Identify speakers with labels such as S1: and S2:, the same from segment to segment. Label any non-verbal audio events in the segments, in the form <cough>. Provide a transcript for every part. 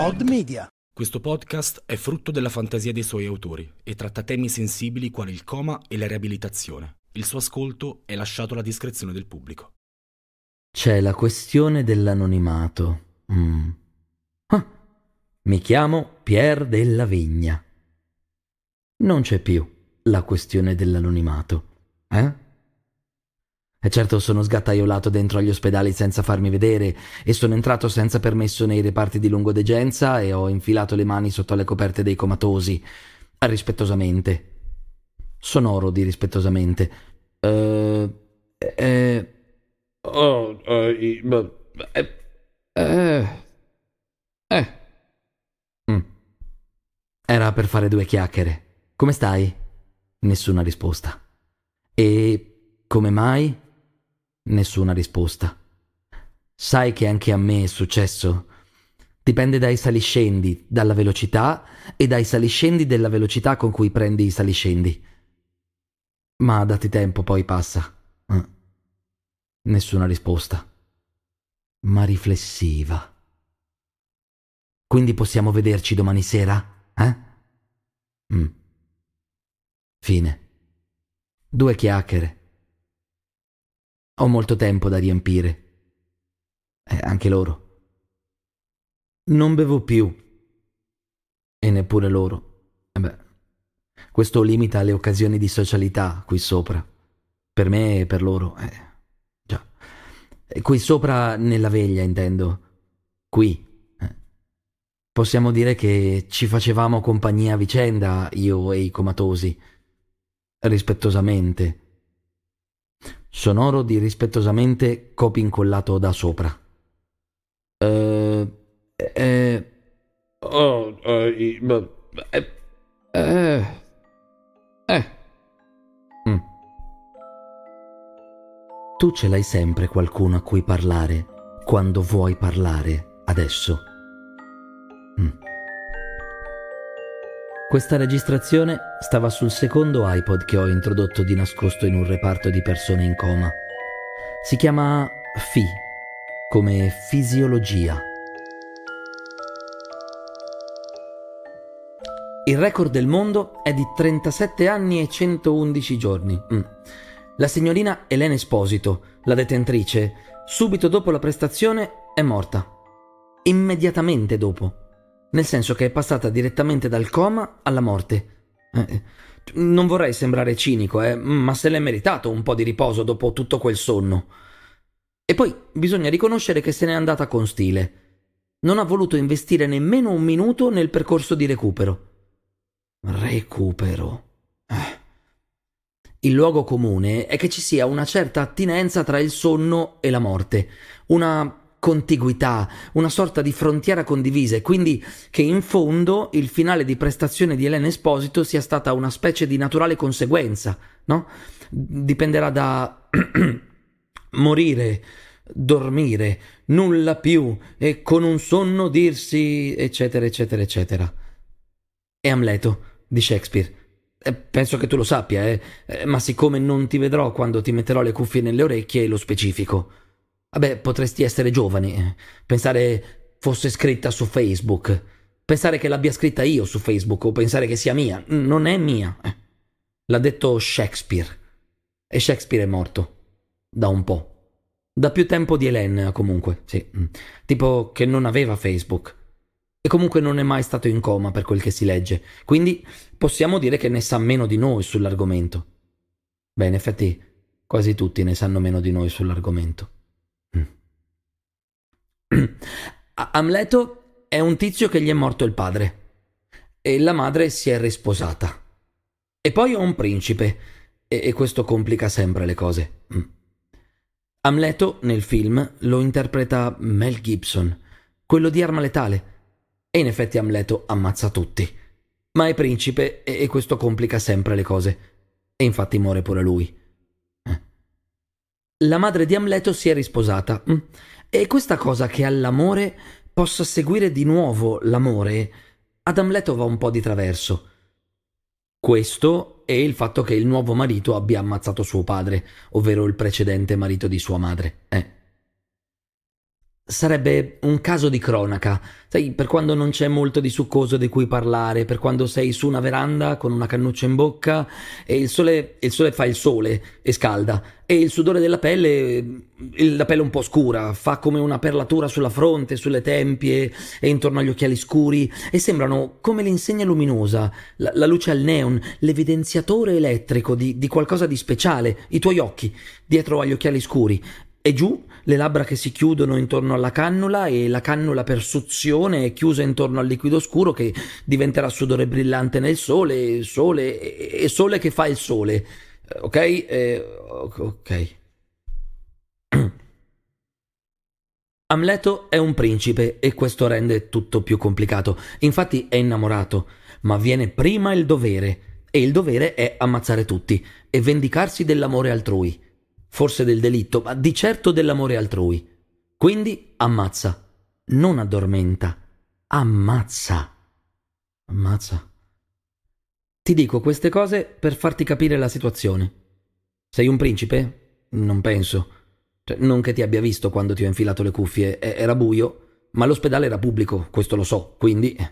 S1: Odd Media. Questo podcast è frutto della fantasia dei suoi autori e tratta temi sensibili quali il coma e la riabilitazione. Il suo ascolto è lasciato alla discrezione del pubblico. C'è la questione dell'anonimato. Mm. Ah, mi chiamo Pier della Vigna. Non c'è più la questione dell'anonimato. Eh? E certo sono sgattaiolato dentro agli ospedali senza farmi vedere e sono entrato senza permesso nei reparti di lungodegenza e ho infilato le mani sotto le coperte dei comatosi. Rispettosamente. Sonoro di rispettosamente. Eh... Eh... Oh, eh, ma, eh, eh, eh. Mm. Era per fare due chiacchiere. Come stai? Nessuna risposta. E come mai? Nessuna risposta. Sai che anche a me è successo. Dipende dai saliscendi, dalla velocità e dai saliscendi della velocità con cui prendi i saliscendi. Ma dati tempo, poi passa. Eh. Nessuna risposta. Ma riflessiva. Quindi possiamo vederci domani sera, eh? Mm. Fine. Due chiacchiere. Ho molto tempo da riempire. Eh, anche loro. Non bevo più. E neppure loro. Eh beh, questo limita le occasioni di socialità qui sopra. Per me e per loro, eh. Già. Eh, qui sopra nella veglia, intendo. Qui. Eh. Possiamo dire che ci facevamo compagnia a vicenda, io e i comatosi. Rispettosamente sonoro di rispettosamente copincollato da sopra. Eh, eh, oh, eh, eh, eh, eh. Mm. Tu ce l'hai sempre qualcuno a cui parlare quando vuoi parlare adesso. Mm. Questa registrazione stava sul secondo iPod che ho introdotto di nascosto in un reparto di persone in coma. Si chiama FI, come fisiologia. Il record del mondo è di 37 anni e 111 giorni. Mm. La signorina Elena Esposito, la detentrice, subito dopo la prestazione è morta. Immediatamente dopo nel senso che è passata direttamente dal coma alla morte. Eh, eh, non vorrei sembrare cinico, eh, ma se l'è meritato un po' di riposo dopo tutto quel sonno. E poi bisogna riconoscere che se n'è andata con stile. Non ha voluto investire nemmeno un minuto nel percorso di recupero. Recupero. Eh. Il luogo comune è che ci sia una certa attinenza tra il sonno e la morte, una contiguità, una sorta di frontiera condivisa e quindi che in fondo il finale di prestazione di Elena Esposito sia stata una specie di naturale conseguenza, no? Dipenderà da <clears throat> morire, dormire, nulla più e con un sonno dirsi eccetera eccetera eccetera. È Amleto di Shakespeare. Eh, penso che tu lo sappia, eh? Eh, ma siccome non ti vedrò quando ti metterò le cuffie nelle orecchie, lo specifico. Vabbè, potresti essere giovane, eh. pensare fosse scritta su Facebook, pensare che l'abbia scritta io su Facebook o pensare che sia mia. Mm, non è mia. Eh. L'ha detto Shakespeare. E Shakespeare è morto. Da un po'. Da più tempo di Elena, comunque, sì. Mm. Tipo che non aveva Facebook. E comunque non è mai stato in coma per quel che si legge. Quindi possiamo dire che ne sa meno di noi sull'argomento. Beh, in effetti quasi tutti ne sanno meno di noi sull'argomento. Amleto è un tizio che gli è morto il padre e la madre si è risposata. E poi ho un principe e, e questo complica sempre le cose. Mm. Amleto nel film lo interpreta Mel Gibson, quello di Arma Letale. E in effetti Amleto ammazza tutti. Ma è principe e, e questo complica sempre le cose. E infatti muore pure lui. Eh. La madre di Amleto si è risposata. Mm e questa cosa che all'amore possa seguire di nuovo l'amore, ad Amleto va un po' di traverso. Questo e il fatto che il nuovo marito abbia ammazzato suo padre, ovvero il precedente marito di sua madre. Eh. Sarebbe un caso di cronaca, sai, per quando non c'è molto di succoso di cui parlare, per quando sei su una veranda con una cannuccia in bocca e il sole, il sole fa il sole e scalda, e il sudore della pelle, la pelle un po' scura, fa come una perlatura sulla fronte, sulle tempie e intorno agli occhiali scuri e sembrano come l'insegna luminosa, la, la luce al neon, l'evidenziatore elettrico di, di qualcosa di speciale, i tuoi occhi, dietro agli occhiali scuri, e giù le labbra che si chiudono intorno alla cannula e la cannula per suzione è chiusa intorno al liquido scuro che diventerà sudore brillante nel sole, sole e sole che fa il sole. Eh, ok? Eh, ok. <clears throat> Amleto è un principe e questo rende tutto più complicato. Infatti è innamorato, ma viene prima il dovere, e il dovere è ammazzare tutti e vendicarsi dell'amore altrui forse del delitto, ma di certo dell'amore altrui. Quindi ammazza, non addormenta, ammazza. Ammazza. Ti dico queste cose per farti capire la situazione. Sei un principe? Non penso. Cioè, non che ti abbia visto quando ti ho infilato le cuffie, e- era buio, ma l'ospedale era pubblico, questo lo so, quindi eh,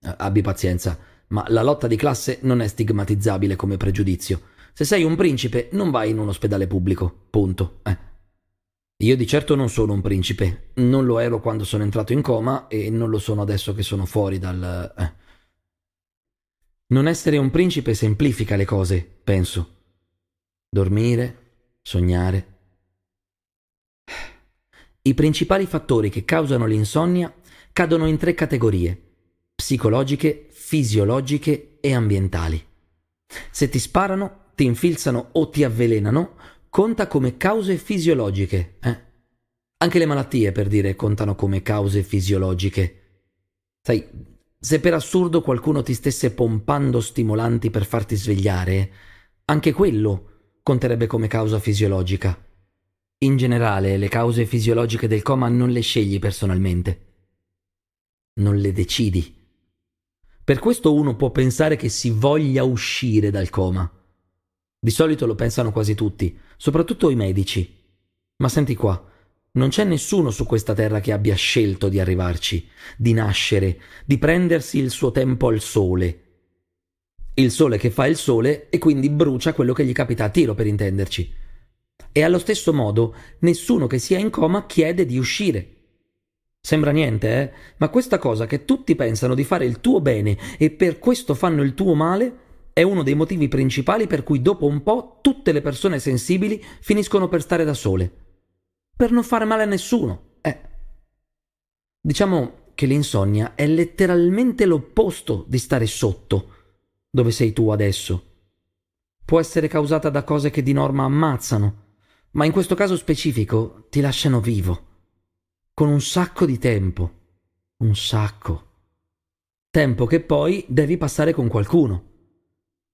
S1: abbi pazienza. Ma la lotta di classe non è stigmatizzabile come pregiudizio. Se sei un principe, non vai in un ospedale pubblico. Punto. Eh. Io di certo non sono un principe. Non lo ero quando sono entrato in coma e non lo sono adesso che sono fuori dal... Eh. Non essere un principe semplifica le cose, penso. Dormire, sognare. I principali fattori che causano l'insonnia cadono in tre categorie, psicologiche, fisiologiche e ambientali. Se ti sparano, ti infilzano o ti avvelenano conta come cause fisiologiche. Eh? Anche le malattie, per dire, contano come cause fisiologiche. Sai, se per assurdo qualcuno ti stesse pompando stimolanti per farti svegliare, anche quello conterebbe come causa fisiologica. In generale, le cause fisiologiche del coma non le scegli personalmente. Non le decidi. Per questo uno può pensare che si voglia uscire dal coma. Di solito lo pensano quasi tutti, soprattutto i medici. Ma senti qua, non c'è nessuno su questa terra che abbia scelto di arrivarci, di nascere, di prendersi il suo tempo al sole. Il sole che fa il sole e quindi brucia quello che gli capita a tiro, per intenderci. E allo stesso modo, nessuno che sia in coma chiede di uscire. Sembra niente, eh? Ma questa cosa che tutti pensano di fare il tuo bene e per questo fanno il tuo male, è uno dei motivi principali per cui dopo un po' tutte le persone sensibili finiscono per stare da sole. Per non fare male a nessuno, eh. Diciamo che l'insonnia è letteralmente l'opposto di stare sotto, dove sei tu adesso. Può essere causata da cose che di norma ammazzano, ma in questo caso specifico ti lasciano vivo, con un sacco di tempo. Un sacco. Tempo che poi devi passare con qualcuno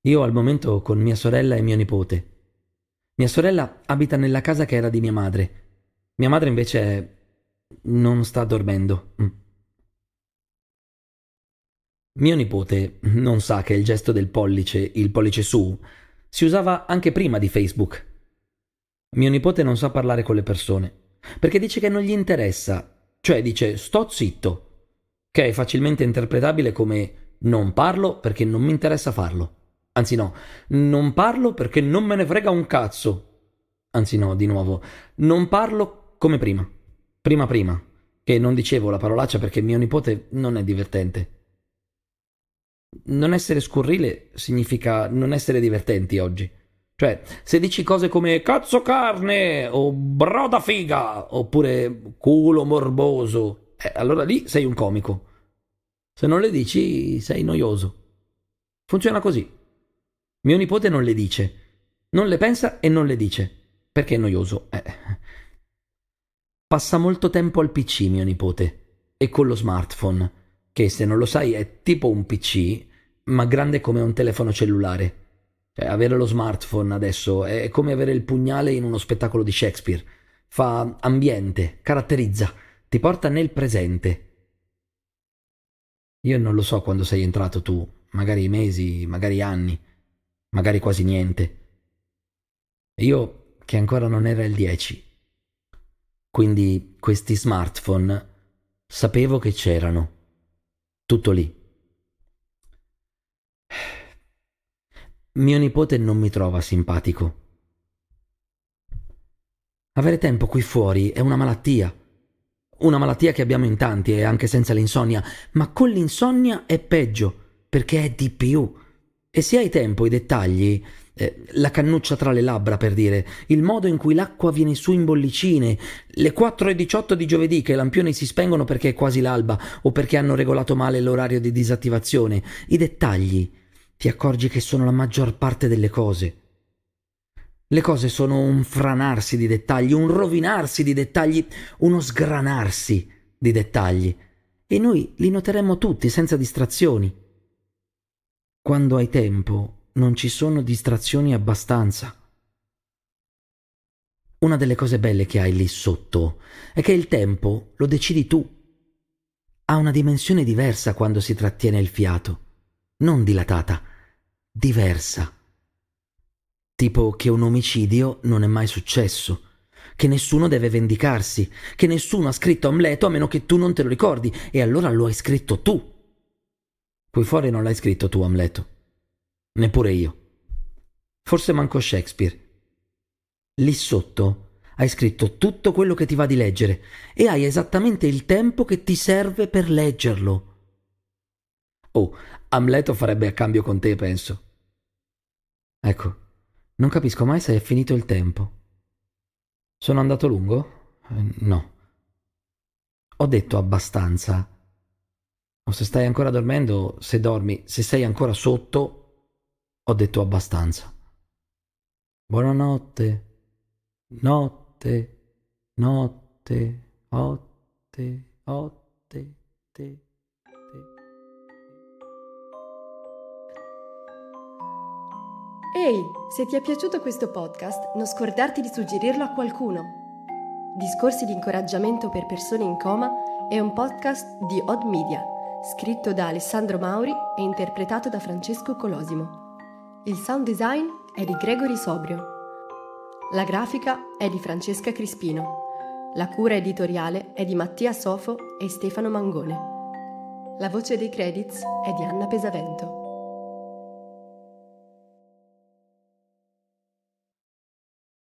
S1: io al momento con mia sorella e mio nipote. Mia sorella abita nella casa che era di mia madre. Mia madre invece non sta dormendo. Mm. Mio nipote non sa che il gesto del pollice, il pollice su, si usava anche prima di Facebook. Mio nipote non sa parlare con le persone, perché dice che non gli interessa, cioè dice sto zitto, che è facilmente interpretabile come non parlo perché non mi interessa farlo. Anzi no, non parlo perché non me ne frega un cazzo. Anzi no, di nuovo, non parlo come prima. Prima prima, che non dicevo la parolaccia perché mio nipote non è divertente. Non essere scurrile significa non essere divertenti oggi. Cioè, se dici cose come cazzo carne o broda figa oppure culo morboso, eh, allora lì sei un comico. Se non le dici sei noioso. Funziona così. Mio nipote non le dice. Non le pensa e non le dice. Perché è noioso. Eh. Passa molto tempo al PC mio nipote e con lo smartphone, che se non lo sai è tipo un PC, ma grande come un telefono cellulare. Cioè, avere lo smartphone adesso è come avere il pugnale in uno spettacolo di Shakespeare. Fa ambiente, caratterizza, ti porta nel presente. Io non lo so quando sei entrato tu, magari mesi, magari anni magari quasi niente. E io che ancora non era il 10. Quindi questi smartphone sapevo che c'erano. Tutto lì. Mio nipote non mi trova simpatico. Avere tempo qui fuori è una malattia. Una malattia che abbiamo in tanti e eh, anche senza l'insonnia, ma con l'insonnia è peggio, perché è di più e se hai tempo i dettagli, eh, la cannuccia tra le labbra per dire, il modo in cui l'acqua viene su in bollicine, le 4.18 di giovedì che i lampioni si spengono perché è quasi l'alba o perché hanno regolato male l'orario di disattivazione, i dettagli, ti accorgi che sono la maggior parte delle cose. Le cose sono un franarsi di dettagli, un rovinarsi di dettagli, uno sgranarsi di dettagli. E noi li noteremmo tutti senza distrazioni quando hai tempo non ci sono distrazioni abbastanza. Una delle cose belle che hai lì sotto è che il tempo lo decidi tu. Ha una dimensione diversa quando si trattiene il fiato, non dilatata, diversa. Tipo che un omicidio non è mai successo, che nessuno deve vendicarsi, che nessuno ha scritto Amleto a meno che tu non te lo ricordi, e allora lo hai scritto tu. Qui fuori non l'hai scritto tu, Amleto. Neppure io. Forse manco Shakespeare. Lì sotto hai scritto tutto quello che ti va di leggere e hai esattamente il tempo che ti serve per leggerlo. Oh, Amleto farebbe a cambio con te, penso. Ecco, non capisco mai se è finito il tempo. Sono andato lungo? Eh, no. Ho detto abbastanza o se stai ancora dormendo, se dormi, se sei ancora sotto, ho detto abbastanza. Buonanotte, notte, notte, otte, otte, te, Ehi, se ti è piaciuto questo podcast, non scordarti di suggerirlo a qualcuno. Discorsi di incoraggiamento per persone in coma è un podcast di Odd Media scritto da Alessandro Mauri e interpretato da Francesco Colosimo. Il sound design è di Gregory Sobrio. La grafica è di Francesca Crispino. La cura editoriale è di Mattia Sofo e Stefano Mangone. La voce dei credits è di Anna Pesavento.